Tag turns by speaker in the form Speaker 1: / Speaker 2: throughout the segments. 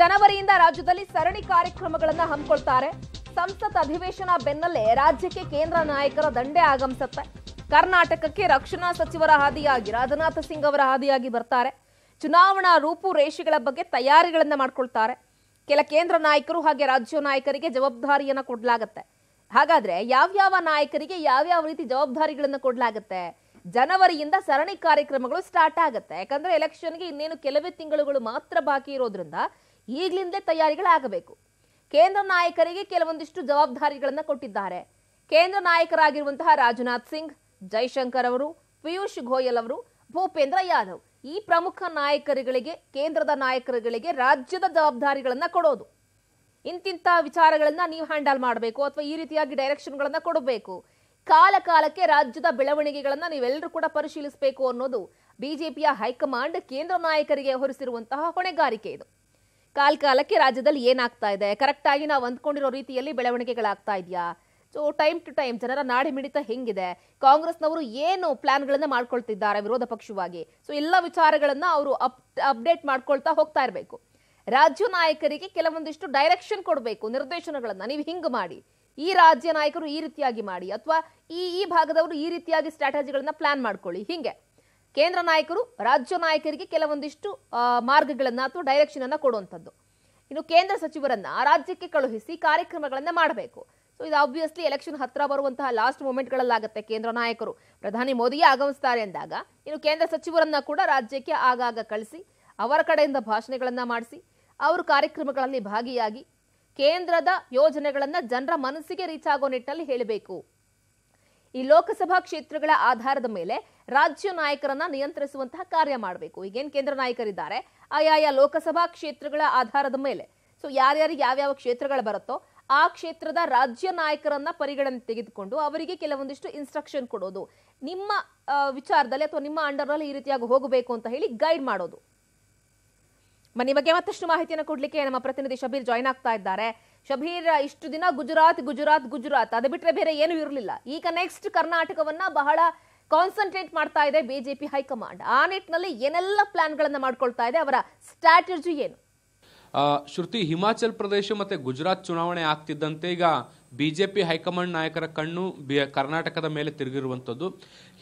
Speaker 1: ಜನವರಿಯಿಂದ ರಾಜ್ಯದಲ್ಲಿ ಸರಣಿ ಕಾರ್ಯಕ್ರಮಗಳನ್ನ ಹಮ್ಮಿಕೊಳ್ತಾರೆ ಸಂಸತ್ ಅಧಿವೇಶನ ಬೆನ್ನಲ್ಲೇ ರಾಜ್ಯಕ್ಕೆ ಕೇಂದ್ರ ನಾಯಕರ ದಂಡೆ ಆಗಮಿಸುತ್ತೆ ಕರ್ನಾಟಕಕ್ಕೆ ರಕ್ಷಣಾ ಸಚಿವರ ಹಾದಿಯಾಗಿ ರಾಜನಾಥ್ ಸಿಂಗ್ ಅವರ ಹಾದಿಯಾಗಿ ಬರ್ತಾರೆ ಚುನಾವಣಾ ರೂಪುರೇಷೆಗಳ ಬಗ್ಗೆ ತಯಾರಿಗಳನ್ನ ಮಾಡ್ಕೊಳ್ತಾರೆ ಕೆಲ ಕೇಂದ್ರ ನಾಯಕರು ಹಾಗೆ ರಾಜ್ಯ ನಾಯಕರಿಗೆ ಜವಾಬ್ದಾರಿಯನ್ನ ಕೊಡ್ಲಾಗತ್ತೆ ಹಾಗಾದ್ರೆ ಯಾವ್ಯಾವ ನಾಯಕರಿಗೆ ಯಾವ್ಯಾವ ರೀತಿ ಜವಾಬ್ದಾರಿಗಳನ್ನ ಕೊಡ್ಲಾಗತ್ತೆ ಜನವರಿಯಿಂದ ಸರಣಿ ಕಾರ್ಯಕ್ರಮಗಳು ಸ್ಟಾರ್ಟ್ ಆಗುತ್ತೆ ಯಾಕಂದ್ರೆ ಎಲೆಕ್ಷನ್ಗೆ ಇನ್ನೇನು ಕೆಲವೇ ತಿಂಗಳುಗಳು ಮಾತ್ರ ಬಾಕಿ ಇರೋದ್ರಿಂದ ಈಗಲಿಂದಲೇ ತಯಾರಿಗಳಾಗಬೇಕು ಕೇಂದ್ರ ನಾಯಕರಿಗೆ ಕೆಲವೊಂದಿಷ್ಟು ಜವಾಬ್ದಾರಿಗಳನ್ನು ಕೊಟ್ಟಿದ್ದಾರೆ ಕೇಂದ್ರ ನಾಯಕರಾಗಿರುವಂತಹ ರಾಜನಾಥ್ ಸಿಂಗ್ ಜೈಶಂಕರ್ ಅವರು ಪಿಯೂಷ್ ಗೋಯಲ್ ಅವರು ಭೂಪೇಂದ್ರ ಯಾದವ್ ಈ ಪ್ರಮುಖ ನಾಯಕರುಗಳಿಗೆ ಕೇಂದ್ರದ ನಾಯಕರುಗಳಿಗೆ ರಾಜ್ಯದ ಜವಾಬ್ದಾರಿಗಳನ್ನು ಕೊಡೋದು ಇಂತಿಂಥ ವಿಚಾರಗಳನ್ನ ನೀವು ಹ್ಯಾಂಡಲ್ ಮಾಡಬೇಕು ಅಥವಾ ಈ ರೀತಿಯಾಗಿ ಡೈರೆಕ್ಷನ್ಗಳನ್ನು ಕೊಡಬೇಕು ಕಾಲ ಕಾಲಕ್ಕೆ ರಾಜ್ಯದ ಬೆಳವಣಿಗೆಗಳನ್ನ ನೀವೆಲ್ಲರೂ ಕೂಡ ಪರಿಶೀಲಿಸಬೇಕು ಅನ್ನೋದು ಬಿಜೆಪಿಯ ಹೈಕಮಾಂಡ್ ಕೇಂದ್ರ ನಾಯಕರಿಗೆ ಹೊರಿಸಿರುವಂತಹ ಹೊಣೆಗಾರಿಕೆ ಇದು ಕಾಲ್ ಕಾಲಕ್ಕೆ ರಾಜ್ಯದಲ್ಲಿ ಏನಾಗ್ತಾ ಇದೆ ಕರೆಕ್ಟಾಗಿ ನಾವು ಅಂದ್ಕೊಂಡಿರೋ ರೀತಿಯಲ್ಲಿ ಬೆಳವಣಿಗೆಗಳಾಗ್ತಾ ಇದೆಯಾ ಸೊ ಟೈಮ್ ಟು ಟೈಮ್ ಜನರ ನಾಡಿ ಮಿಡಿತ ಹೆಂಗಿದೆ ಕಾಂಗ್ರೆಸ್ನವರು ಏನು ಪ್ಲಾನ್ಗಳನ್ನ ಮಾಡ್ಕೊಳ್ತಿದ್ದಾರೆ ವಿರೋಧ ಪಕ್ಷವಾಗಿ ಸೊ ಎಲ್ಲ ವಿಚಾರಗಳನ್ನ ಅವರು ಅಪ್ ಅಪ್ಡೇಟ್ ಮಾಡ್ಕೊಳ್ತಾ ಹೋಗ್ತಾ ಇರಬೇಕು ರಾಜ್ಯ ನಾಯಕರಿಗೆ ಕೆಲವೊಂದಿಷ್ಟು ಡೈರೆಕ್ಷನ್ ಕೊಡಬೇಕು ನಿರ್ದೇಶನಗಳನ್ನು ನೀವು ಹಿಂಗೆ ಮಾಡಿ ಈ ರಾಜ್ಯ ನಾಯಕರು ಈ ರೀತಿಯಾಗಿ ಮಾಡಿ ಅಥವಾ ಈ ಈ ಭಾಗದವರು ಈ ರೀತಿಯಾಗಿ ಸ್ಟ್ರಾಟಜಿಗಳನ್ನ ಪ್ಲಾನ್ ಮಾಡ್ಕೊಳ್ಳಿ ಹಿಂಗೆ ಕೇಂದ್ರ ನಾಯಕರು ರಾಜ್ಯ ನಾಯಕರಿಗೆ ಕೆಲವೊಂದಿಷ್ಟು ಮಾರ್ಗಗಳನ್ನು ಅಥವಾ ಡೈರೆಕ್ಷನ್ ಅನ್ನ ಕೊಡುವಂಥದ್ದು ಇನ್ನು ಕೇಂದ್ರ ಸಚಿವರನ್ನ ರಾಜ್ಯಕ್ಕೆ ಕಳುಹಿಸಿ ಕಾರ್ಯಕ್ರಮಗಳನ್ನ ಮಾಡಬೇಕು ಸೊ ಇದು ಆಬ್ವಿಯಸ್ಲಿ ಎಲೆಕ್ಷನ್ ಹತ್ರ ಬರುವಂತಹ ಲಾಸ್ಟ್ ಮೂಮೆಂಟ್ ಗಳಲ್ಲಾಗುತ್ತೆ ಕೇಂದ್ರ ನಾಯಕರು ಪ್ರಧಾನಿ ಮೋದಿಯೇ ಆಗಮಿಸ್ತಾರೆ ಅಂದಾಗ ಇನ್ನು ಕೇಂದ್ರ ಸಚಿವರನ್ನ ಕೂಡ ರಾಜ್ಯಕ್ಕೆ ಆಗಾಗ ಕಳಿಸಿ ಅವರ ಕಡೆಯಿಂದ ಭಾಷಣಗಳನ್ನ ಮಾಡಿಸಿ ಅವರು ಕಾರ್ಯಕ್ರಮಗಳಲ್ಲಿ ಭಾಗಿಯಾಗಿ ಕೇಂದ್ರದ ಯೋಜನೆಗಳನ್ನ ಜನರ ಮನಸ್ಸಿಗೆ ರೀಚ್ ಆಗೋ ನಿಟ್ಟಿನಲ್ಲಿ ಹೇಳಬೇಕು ಈ ಲೋಕಸಭಾ ಕ್ಷೇತ್ರಗಳ ಆಧಾರದ ಮೇಲೆ ರಾಜ್ಯ ನಾಯಕರನ್ನ ನಿಯಂತ್ರಿಸುವಂತಹ ಕಾರ್ಯ ಮಾಡಬೇಕು ಈಗೇನು ಕೇಂದ್ರ ನಾಯಕರಿದ್ದಾರೆ ಆಯಾಯ ಲೋಕಸಭಾ ಕ್ಷೇತ್ರಗಳ ಆಧಾರದ ಮೇಲೆ ಸೊ ಯಾರ್ಯಾರಿಗೆ ಯಾವ್ಯಾವ ಕ್ಷೇತ್ರಗಳು ಬರುತ್ತೋ ಆ ಕ್ಷೇತ್ರದ ರಾಜ್ಯ ನಾಯಕರನ್ನ ಪರಿಗಣನೆ ತೆಗೆದುಕೊಂಡು ಅವರಿಗೆ ಕೆಲವೊಂದಿಷ್ಟು ಇನ್ಸ್ಟ್ರಕ್ಷನ್ ಕೊಡೋದು ನಿಮ್ಮ ವಿಚಾರದಲ್ಲಿ ಅಥವಾ ನಿಮ್ಮ ಅಂಡರ್ನಲ್ಲಿ ಈ ರೀತಿಯಾಗಿ ಹೋಗಬೇಕು ಅಂತ ಹೇಳಿ ಗೈಡ್ ಮಾಡೋದು ಮನೆ ಬಗ್ಗೆ ಮತ್ತಷ್ಟು ಮಾಹಿತಿಯನ್ನು ಕೊಡ್ಲಿಕ್ಕೆ ನಮ್ಮ ಪ್ರತಿನಿಧಿ ಶಬೀರ್ ಜಾಯ್ನ್ ಆಗ್ತಾ ಇದ್ದಾರೆ ಶಬೀರ್ ಇಷ್ಟು ದಿನ ಗುಜರಾತ್ ಗುಜರಾತ್ ಗುಜರಾತ್ ಅದು ಬಿಟ್ಟರೆ ಬೇರೆ ಏನು ಇರಲಿಲ್ಲ ಈಗ ನೆಕ್ಸ್ಟ್ ಕರ್ನಾಟಕವನ್ನ ಬಹಳ ಕಾನ್ಸಂಟ್ರೇಟ್ ಮಾಡ್ತಾ ಇದೆ ಬಿಜೆಪಿ ಹೈಕಮಾಂಡ್ ಆ ನಿಟ್ಟಿನಲ್ಲಿ ಏನೆಲ್ಲ ಗಳನ್ನ ಮಾಡ್ಕೊಳ್ತಾ ಇದೆ ಅವರ ಸ್ಟ್ರಾಟಜಿ ಏನು
Speaker 2: ಶ್ರುತಿ ಹಿಮಾಚಲ್ ಪ್ರದೇಶ ಮತ್ತೆ ಗುಜರಾತ್ ಚುನಾವಣೆ ಆಗ್ತಿದ್ದಂತೆ ಈಗ ಬಿಜೆಪಿ ಹೈಕಮಾಂಡ್ ನಾಯಕರ ಕಣ್ಣು ಬಿ ಕರ್ನಾಟಕದ ಮೇಲೆ ತಿರುಗಿರುವಂಥದ್ದು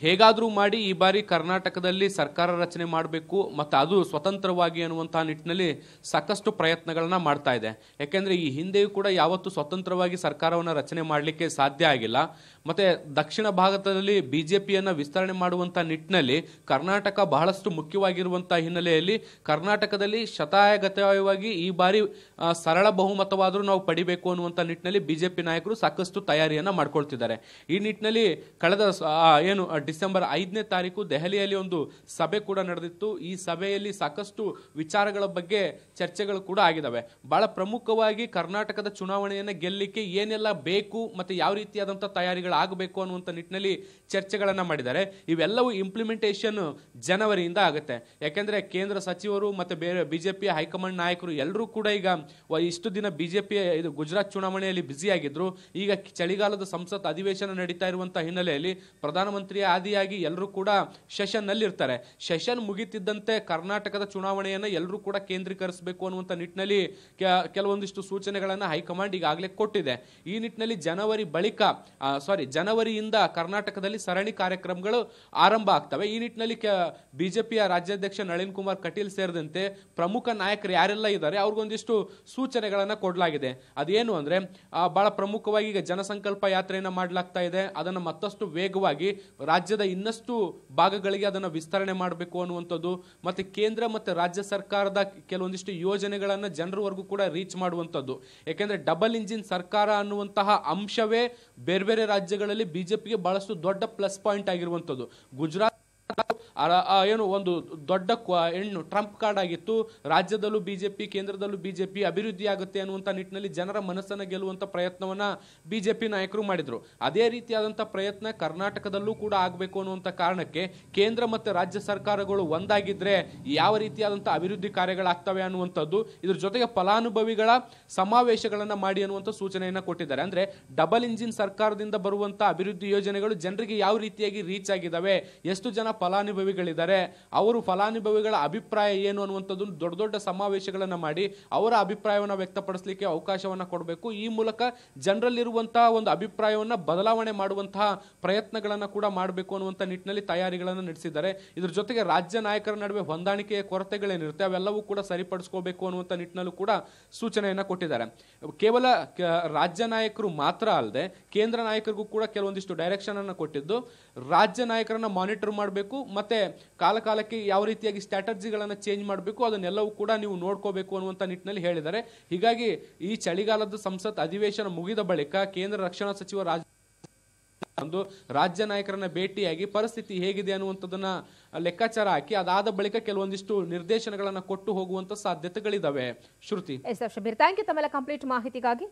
Speaker 2: ಹೇಗಾದರೂ ಮಾಡಿ ಈ ಬಾರಿ ಕರ್ನಾಟಕದಲ್ಲಿ ಸರ್ಕಾರ ರಚನೆ ಮಾಡಬೇಕು ಮತ್ತು ಅದು ಸ್ವತಂತ್ರವಾಗಿ ಅನ್ನುವಂತಹ ನಿಟ್ಟಿನಲ್ಲಿ ಸಾಕಷ್ಟು ಪ್ರಯತ್ನಗಳನ್ನು ಮಾಡ್ತಾ ಇದೆ ಯಾಕೆಂದರೆ ಈ ಹಿಂದೆಯೂ ಕೂಡ ಯಾವತ್ತೂ ಸ್ವತಂತ್ರವಾಗಿ ಸರ್ಕಾರವನ್ನು ರಚನೆ ಮಾಡಲಿಕ್ಕೆ ಸಾಧ್ಯ ಆಗಿಲ್ಲ ಮತ್ತು ದಕ್ಷಿಣ ಭಾರತದಲ್ಲಿ ಬಿ ಜೆ ಪಿಯನ್ನು ವಿಸ್ತರಣೆ ಮಾಡುವಂಥ ನಿಟ್ಟಿನಲ್ಲಿ ಕರ್ನಾಟಕ ಬಹಳಷ್ಟು ಮುಖ್ಯವಾಗಿರುವಂಥ ಹಿನ್ನೆಲೆಯಲ್ಲಿ ಕರ್ನಾಟಕದಲ್ಲಿ ಶತಾಯಗತವಾಗಿ ಈ ಬಾರಿ ಸರಳ ಬಹುಮತವಾದರೂ ನಾವು ಪಡಿಬೇಕು ಅನ್ನುವಂಥ ನಿಟ್ಟಿನಲ್ಲಿ ಬಿಜೆಪಿ ನಾಯಕ ನಾಯಕರು ಸಾಕಷ್ಟು ತಯಾರಿಯನ್ನು ಮಾಡ್ಕೊಳ್ತಿದ್ದಾರೆ ಈ ನಿಟ್ಟಿನಲ್ಲಿ ಕಳೆದ ಏನು ಡಿಸೆಂಬರ್ ಐದನೇ ತಾರೀಕು ದೆಹಲಿಯಲ್ಲಿ ಒಂದು ಸಭೆ ಕೂಡ ನಡೆದಿತ್ತು ಈ ಸಭೆಯಲ್ಲಿ ಸಾಕಷ್ಟು ವಿಚಾರಗಳ ಬಗ್ಗೆ ಚರ್ಚೆಗಳು ಕೂಡ ಆಗಿದ್ದಾವೆ ಬಹಳ ಪ್ರಮುಖವಾಗಿ ಕರ್ನಾಟಕದ ಚುನಾವಣೆಯನ್ನು ಗೆಲ್ಲಲಿಕ್ಕೆ ಏನೆಲ್ಲ ಬೇಕು ಮತ್ತು ಯಾವ ರೀತಿಯಾದಂಥ ತಯಾರಿಗಳಾಗಬೇಕು ಅನ್ನುವಂಥ ನಿಟ್ಟಿನಲ್ಲಿ ಚರ್ಚೆಗಳನ್ನು ಮಾಡಿದ್ದಾರೆ ಇವೆಲ್ಲವೂ ಇಂಪ್ಲಿಮೆಂಟೇಷನ್ ಜನವರಿಯಿಂದ ಆಗುತ್ತೆ ಯಾಕೆಂದರೆ ಕೇಂದ್ರ ಸಚಿವರು ಮತ್ತು ಬೇರೆ ಬಿ ಜೆ ಪಿ ಹೈಕಮಾಂಡ್ ನಾಯಕರು ಎಲ್ಲರೂ ಕೂಡ ಈಗ ಇಷ್ಟು ದಿನ ಬಿ ಜೆ ಪಿ ಇದು ಗುಜರಾತ್ ಚುನಾವಣೆಯಲ್ಲಿ ಬ್ಯುಸಿಯಾಗಿದ್ದರು ಮಾಡಿದ್ರು ಈಗ ಚಳಿಗಾಲದ ಸಂಸತ್ ಅಧಿವೇಶನ ನಡೀತಾ ಇರುವಂತಹ ಹಿನ್ನೆಲೆಯಲ್ಲಿ ಪ್ರಧಾನಮಂತ್ರಿ ಆದಿಯಾಗಿ ಎಲ್ಲರೂ ಕೂಡ ಸೆಷನ್ ನಲ್ಲಿ ಇರ್ತಾರೆ ಸೆಷನ್ ಮುಗಿತಿದ್ದಂತೆ ಕರ್ನಾಟಕದ ಚುನಾವಣೆಯನ್ನು ಎಲ್ಲರೂ ಕೂಡ ಕೇಂದ್ರೀಕರಿಸಬೇಕು ಅನ್ನುವಂಥ ನಿಟ್ಟಿನಲ್ಲಿ ಕೆಲವೊಂದಿಷ್ಟು ಸೂಚನೆಗಳನ್ನು ಹೈಕಮಾಂಡ್ ಈಗಾಗಲೇ ಕೊಟ್ಟಿದೆ ಈ ನಿಟ್ಟಿನಲ್ಲಿ ಜನವರಿ ಬಳಿಕ ಸಾರಿ ಜನವರಿಯಿಂದ ಕರ್ನಾಟಕದಲ್ಲಿ ಸರಣಿ ಕಾರ್ಯಕ್ರಮಗಳು ಆರಂಭ ಆಗ್ತವೆ ಈ ನಿಟ್ಟಿನಲ್ಲಿ ಬಿಜೆಪಿಯ ರಾಜ್ಯಾಧ್ಯಕ್ಷ ನಳಿನ್ ಕುಮಾರ್ ಕಟೀಲ್ ಸೇರಿದಂತೆ ಪ್ರಮುಖ ನಾಯಕರು ಯಾರೆಲ್ಲ ಇದ್ದಾರೆ ಅವ್ರಿಗೊಂದಿಷ್ಟು ಸೂಚನೆಗಳನ್ನು ಕೊಡಲಾಗಿದೆ ಅದೇನು ಅಂದ್ರೆ ಬಹಳ ಪ್ರಮುಖ ಪ್ರಮುಖವಾಗಿ ಈಗ ಜನಸಂಕಲ್ಪ ಯಾತ್ರೆಯನ್ನು ಮಾಡಲಾಗ್ತಾ ಇದೆ ಅದನ್ನು ಮತ್ತಷ್ಟು ವೇಗವಾಗಿ ರಾಜ್ಯದ ಇನ್ನಷ್ಟು ಭಾಗಗಳಿಗೆ ಅದನ್ನು ವಿಸ್ತರಣೆ ಮಾಡಬೇಕು ಅನ್ನುವಂಥದ್ದು ಮತ್ತು ಕೇಂದ್ರ ಮತ್ತು ರಾಜ್ಯ ಸರ್ಕಾರದ ಕೆಲವೊಂದಿಷ್ಟು ಯೋಜನೆಗಳನ್ನು ಜನರವರೆಗೂ ಕೂಡ ರೀಚ್ ಮಾಡುವಂಥದ್ದು ಯಾಕೆಂದರೆ ಡಬಲ್ ಇಂಜಿನ್ ಸರ್ಕಾರ ಅನ್ನುವಂತಹ ಅಂಶವೇ ಬೇರೆ ಬೇರೆ ರಾಜ್ಯಗಳಲ್ಲಿ ಬಿಜೆಪಿಗೆ ಬಹಳಷ್ಟು ದೊಡ್ಡ ಪ್ಲಸ್ ಪಾಯಿಂಟ್ ಆಗಿರುವಂಥದ್ದು ಗುಜರಾತ್ ಏನು ಒಂದು ದೊಡ್ಡ ಹೆಣ್ಣು ಟ್ರಂಪ್ ಕಾರ್ಡ್ ಆಗಿತ್ತು ರಾಜ್ಯದಲ್ಲೂ ಬಿಜೆಪಿ ಕೇಂದ್ರದಲ್ಲೂ ಬಿಜೆಪಿ ಅಭಿವೃದ್ಧಿ ಆಗುತ್ತೆ ಅನ್ನುವಂಥ ನಿಟ್ಟಿನಲ್ಲಿ ಜನರ ಮನಸ್ಸನ್ನು ಗೆಲ್ಲುವಂಥ ಪ್ರಯತ್ನವನ್ನ ಬಿಜೆಪಿ ನಾಯಕರು ಮಾಡಿದರು ಅದೇ ರೀತಿಯಾದಂಥ ಪ್ರಯತ್ನ ಕರ್ನಾಟಕದಲ್ಲೂ ಕೂಡ ಆಗಬೇಕು ಅನ್ನುವಂಥ ಕಾರಣಕ್ಕೆ ಕೇಂದ್ರ ಮತ್ತು ರಾಜ್ಯ ಸರ್ಕಾರಗಳು ಒಂದಾಗಿದ್ರೆ ಯಾವ ರೀತಿಯಾದಂಥ ಅಭಿವೃದ್ಧಿ ಕಾರ್ಯಗಳಾಗ್ತವೆ ಅನ್ನುವಂಥದ್ದು ಇದ್ರ ಜೊತೆಗೆ ಫಲಾನುಭವಿಗಳ ಸಮಾವೇಶಗಳನ್ನು ಮಾಡಿ ಅನ್ನುವಂಥ ಸೂಚನೆಯನ್ನು ಕೊಟ್ಟಿದ್ದಾರೆ ಅಂದರೆ ಡಬಲ್ ಇಂಜಿನ್ ಸರ್ಕಾರದಿಂದ ಬರುವಂಥ ಅಭಿವೃದ್ಧಿ ಯೋಜನೆಗಳು ಜನರಿಗೆ ಯಾವ ರೀತಿಯಾಗಿ ರೀಚ್ ಆಗಿದ್ದಾವೆ ಎಷ್ಟು ಜನ ಫಲಾನುಭವಿಗಳಿದ್ದಾರೆ ಅವರು ಫಲಾನುಭವಿಗಳ ಅಭಿಪ್ರಾಯ ಏನು ಅನ್ನುವಂಥದ್ದು ದೊಡ್ಡ ದೊಡ್ಡ ಸಮಾವೇಶಗಳನ್ನು ಮಾಡಿ ಅವರ ಅಭಿಪ್ರಾಯವನ್ನು ವ್ಯಕ್ತಪಡಿಸಲಿಕ್ಕೆ ಅವಕಾಶವನ್ನು ಕೊಡಬೇಕು ಈ ಮೂಲಕ ಜನರಲ್ಲಿರುವಂತಹ ಒಂದು ಅಭಿಪ್ರಾಯವನ್ನು ಬದಲಾವಣೆ ಮಾಡುವಂತಹ ಪ್ರಯತ್ನಗಳನ್ನು ಕೂಡ ಮಾಡಬೇಕು ಅನ್ನುವಂಥ ನಿಟ್ಟಿನಲ್ಲಿ ತಯಾರಿಗಳನ್ನು ನಡೆಸಿದ್ದಾರೆ ಇದರ ಜೊತೆಗೆ ರಾಜ್ಯ ನಾಯಕರ ನಡುವೆ ಹೊಂದಾಣಿಕೆಯ ಕೊರತೆಗಳೇನಿರುತ್ತೆ ಅವೆಲ್ಲವೂ ಕೂಡ ಸರಿಪಡಿಸ್ಕೋಬೇಕು ಅನ್ನುವಂಥ ನಿಟ್ಟಿನಲ್ಲೂ ಕೂಡ ಸೂಚನೆಯನ್ನು ಕೊಟ್ಟಿದ್ದಾರೆ ಕೇವಲ ರಾಜ್ಯ ನಾಯಕರು ಮಾತ್ರ ಅಲ್ಲದೆ ಕೇಂದ್ರ ನಾಯಕರಿಗೂ ಕೂಡ ಕೆಲವೊಂದಿಷ್ಟು ಡೈರೆಕ್ಷನ್ ಅನ್ನು ಕೊಟ್ಟಿದ್ದು ರಾಜ್ಯ ನಾಯಕರನ್ನ ಮಾನಿಟರ್ ಮಾಡಬೇಕು ಮಾಡಬೇಕು ಮತ್ತು ಕಾಲಕಾಲಕ್ಕೆ ಯಾವ ರೀತಿಯಾಗಿ ಸ್ಟ್ರಾಟಜಿಗಳನ್ನು ಚೇಂಜ್ ಮಾಡಬೇಕು ಅದನ್ನೆಲ್ಲವೂ ಕೂಡ ನೀವು ನೋಡ್ಕೋಬೇಕು ಅನ್ನುವಂಥ ನಿಟ್ಟಿನಲ್ಲಿ ಹೇಳಿದ್ದಾರೆ ಹೀಗಾಗಿ ಈ ಚಳಿಗಾಲದ ಸಂಸತ್ ಅಧಿವೇಶನ ಮುಗಿದ ಬಳಿಕ ಕೇಂದ್ರ ರಕ್ಷಣಾ ಸಚಿವ ರಾಜ್ ಒಂದು ರಾಜ್ಯ ನಾಯಕರನ್ನ ಭೇಟಿಯಾಗಿ ಪರಿಸ್ಥಿತಿ ಹೇಗಿದೆ ಅನ್ನುವಂಥದ್ದನ್ನ ಲೆಕ್ಕಾಚಾರ ಹಾಕಿ ಅದಾದ ಬಳಿಕ ಕೆಲವೊಂದಿಷ್ಟು ನಿರ್ದೇಶನಗಳನ್ನು ಕೊಟ್ಟು ಹೋಗುವಂತ ಸಾಧ್ಯತೆಗಳಿದಾವೆ ಶ್ರುತಿ
Speaker 1: ಕಂಪ್ಲೀಟ್ ಮಾಹಿತಿಗಾಗಿ